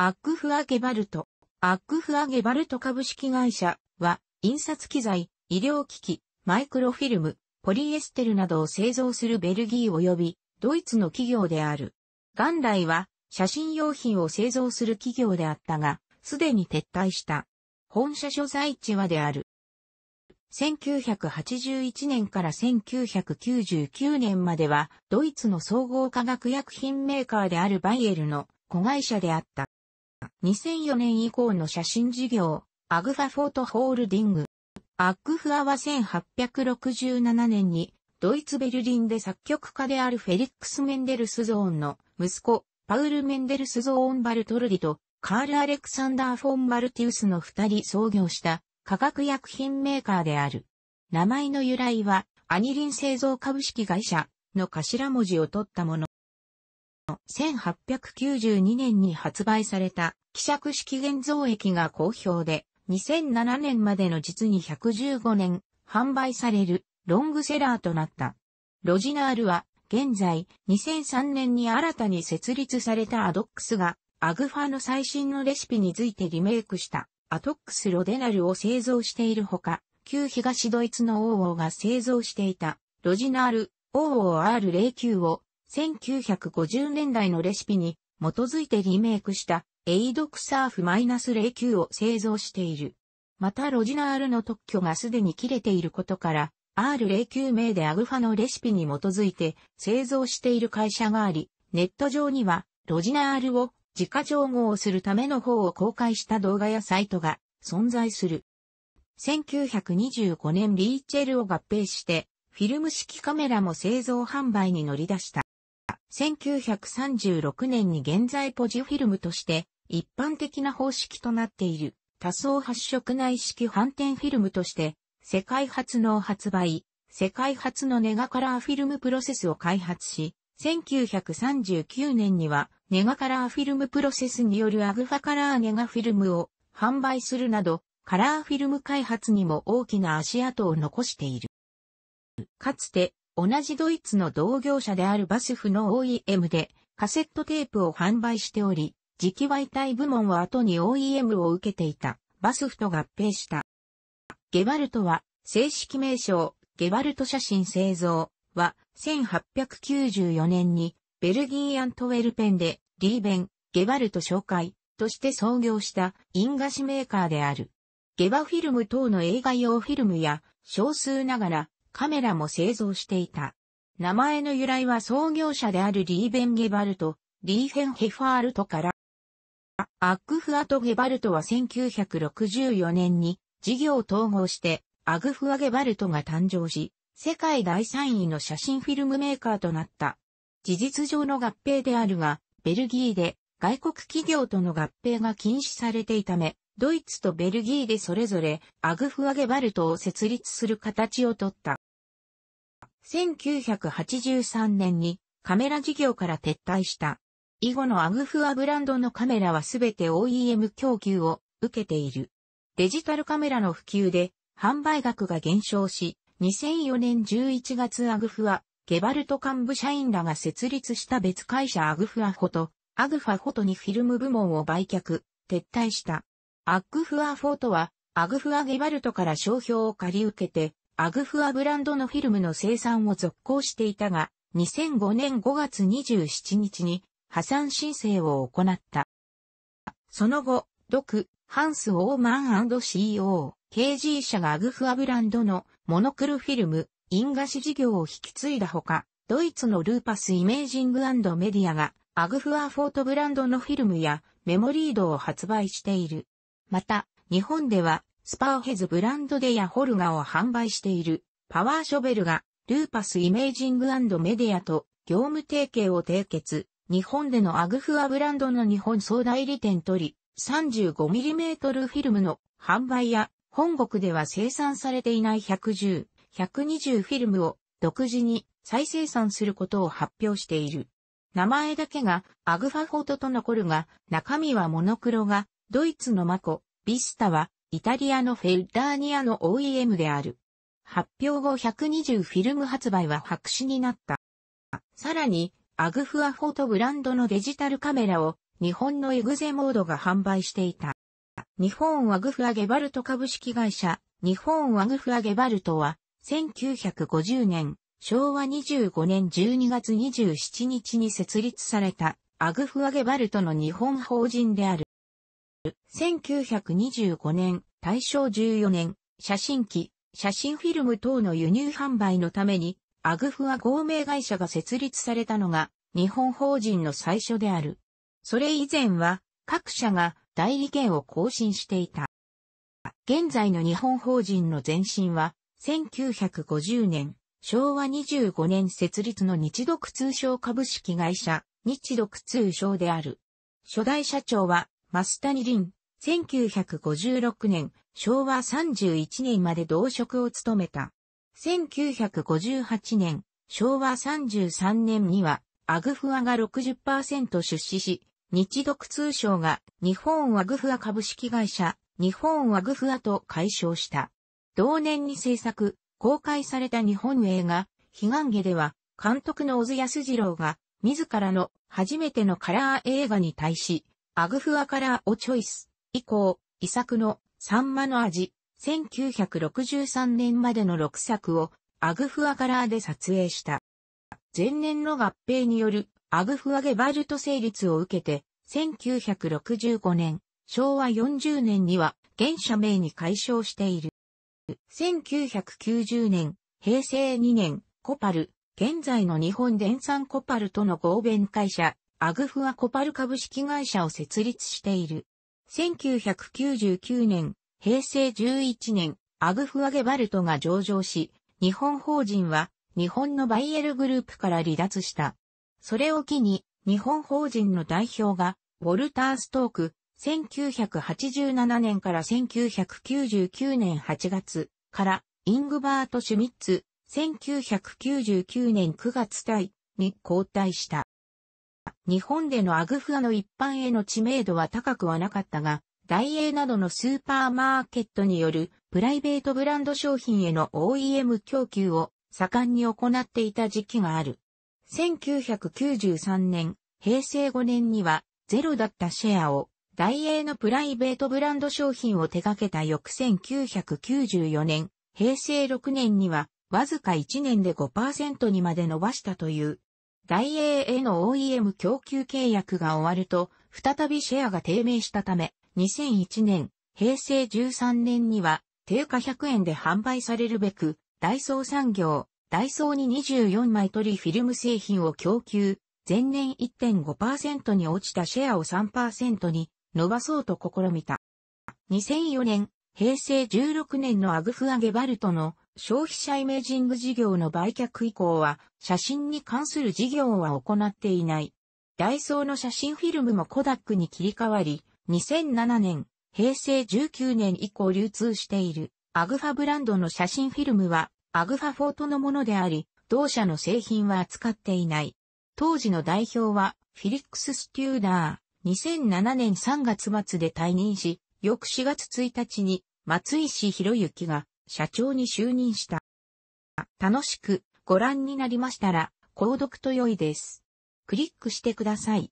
アックフアゲバルト。アックフアゲバルト株式会社は、印刷機材、医療機器、マイクロフィルム、ポリエステルなどを製造するベルギー及びドイツの企業である。元来は写真用品を製造する企業であったが、すでに撤退した。本社所在地はである。1981年から1999年まではドイツの総合化学薬品メーカーであるバイエルの子会社であった。2004年以降の写真事業、アグファフォートホールディング。アッグフアは1867年に、ドイツベルリンで作曲家であるフェリックス・メンデルスゾーンの息子、パウル・メンデルスゾーン・バルトルリと、カール・アレクサンダー・フォン・バルティウスの二人創業した化学薬品メーカーである。名前の由来は、アニリン製造株式会社の頭文字を取ったもの。1892年に発売された希釈式現像液が好評で、2007年までの実に115年販売されるロングセラーとなった。ロジナールは現在2003年に新たに設立されたアドックスがアグファの最新のレシピについてリメイクしたアトックスロデナルを製造しているほか、旧東ドイツの王王が製造していたロジナール王王 r 0 9を1950年代のレシピに基づいてリメイクしたエイドクサーフ -09 を製造している。またロジナールの特許がすでに切れていることから R09 名でアグファのレシピに基づいて製造している会社があり、ネット上にはロジナールを自家調合するための方を公開した動画やサイトが存在する。1925年リーチェルを合併してフィルム式カメラも製造販売に乗り出した。1936年に現在ポジフィルムとして一般的な方式となっている多層発色内式反転フィルムとして世界初の発売、世界初のネガカラーフィルムプロセスを開発し、1939年にはネガカラーフィルムプロセスによるアグファカラーネガフィルムを販売するなど、カラーフィルム開発にも大きな足跡を残している。かつて同じドイツの同業者であるバスフの OEM でカセットテープを販売しており、磁気媒体部門は後に OEM を受けていたバスフと合併した。ゲバルトは正式名称ゲバルト写真製造は1894年にベルギーアントウェルペンでリーベン、ゲバルト紹介として創業した因菓子メーカーである。ゲバフィルム等の映画用フィルムや少数ながらカメラも製造していた。名前の由来は創業者であるリーベン・ゲバルト、リーフェン・ヘファールトから、アックフアト・ゲバルトは1964年に事業を統合してアグフア・ゲバルトが誕生し、世界第3位の写真フィルムメーカーとなった。事実上の合併であるが、ベルギーで外国企業との合併が禁止されていたため、ドイツとベルギーでそれぞれアグフア・ゲバルトを設立する形をとった。1983年にカメラ事業から撤退した。以後のアグフアブランドのカメラはすべて OEM 供給を受けている。デジタルカメラの普及で販売額が減少し、2004年11月アグフア、ゲバルト幹部社員らが設立した別会社アグフアフォト、アグファフォトにフィルム部門を売却、撤退した。アグフアフォトは、アグフアゲバルトから商標を借り受けて、アグフアブランドのフィルムの生産を続行していたが、2005年5月27日に破産申請を行った。その後、ドク、ハンス・オーマン &CO、KG 社がアグフアブランドのモノクルフィルム、ン菓子事業を引き継いだほか、ドイツのルーパスイメージングメディアがアグフアフォートブランドのフィルムやメモリードを発売している。また、日本ではスパーヘズブランドでヤホルガを販売しているパワーショベルがルーパスイメージングメディアと業務提携を締結、日本でのアグフアブランドの日本総代理店取り 35mm フィルムの販売や本国では生産されていない110、120フィルムを独自に再生産することを発表している。名前だけがアグファフォトと残るが中身はモノクロがドイツのマコ、ビスタはイタリアのフェルダーニアの OEM である。発表後120フィルム発売は白紙になった。さらに、アグフアフォトブランドのデジタルカメラを日本のエグゼモードが販売していた。日本アグフアゲバルト株式会社、日本アグフアゲバルトは、1950年、昭和25年12月27日に設立された、アグフアゲバルトの日本法人である。1925年、大正14年、写真機、写真フィルム等の輸入販売のために、アグフア合名会社が設立されたのが、日本法人の最初である。それ以前は、各社が代理権を更新していた。現在の日本法人の前身は、1950年、昭和25年設立の日独通商株式会社、日独通商である。初代社長は増谷ン、1956年、昭和31年まで同職を務めた。1958年、昭和33年には、アグフアが60%出資し、日独通商が日本アグフア株式会社、日本アグフアと解消した。同年に制作、公開された日本映画、悲願下では、監督の小津安二郎が、自らの初めてのカラー映画に対し、アグフアカラーをチョイス。以降、遺作のサンマの味、1963年までの6作をアグフアカラーで撮影した。前年の合併によるアグフアゲバルト成立を受けて、1965年、昭和40年には現社名に解消している。1990年、平成2年、コパル、現在の日本電産コパルとの合弁会社、アグフアコパル株式会社を設立している。1999年、平成11年、アグフアゲバルトが上場し、日本法人は日本のバイエルグループから離脱した。それを機に、日本法人の代表が、ウォルター・ストーク、1987年から1999年8月から、イングバート・シュミッツ、1999年9月対に交代した。日本でのアグフアの一般への知名度は高くはなかったが、ダイエーなどのスーパーマーケットによるプライベートブランド商品への OEM 供給を盛んに行っていた時期がある。1993年、平成5年にはゼロだったシェアをダイエーのプライベートブランド商品を手掛けた翌1994年、平成6年にはわずか1年で5%にまで伸ばしたという大英への OEM 供給契約が終わると、再びシェアが低迷したため、2001年、平成13年には、定価100円で販売されるべく、ダイソー産業、ダイソーに24枚取りフィルム製品を供給、前年1.5%に落ちたシェアを3%に伸ばそうと試みた。2004年、平成16年のアグフアゲバルトの消費者イメージング事業の売却以降は、写真に関する事業は行っていない。ダイソーの写真フィルムもコダックに切り替わり、2007年、平成19年以降流通している、アグファブランドの写真フィルムは、アグファフォートのものであり、同社の製品は扱っていない。当時の代表は、フィリックス・スチューダー、2007年3月末で退任し、翌4月1日に、松石博之が社長に就任した。楽しくご覧になりましたら、購読と良いです。クリックしてください。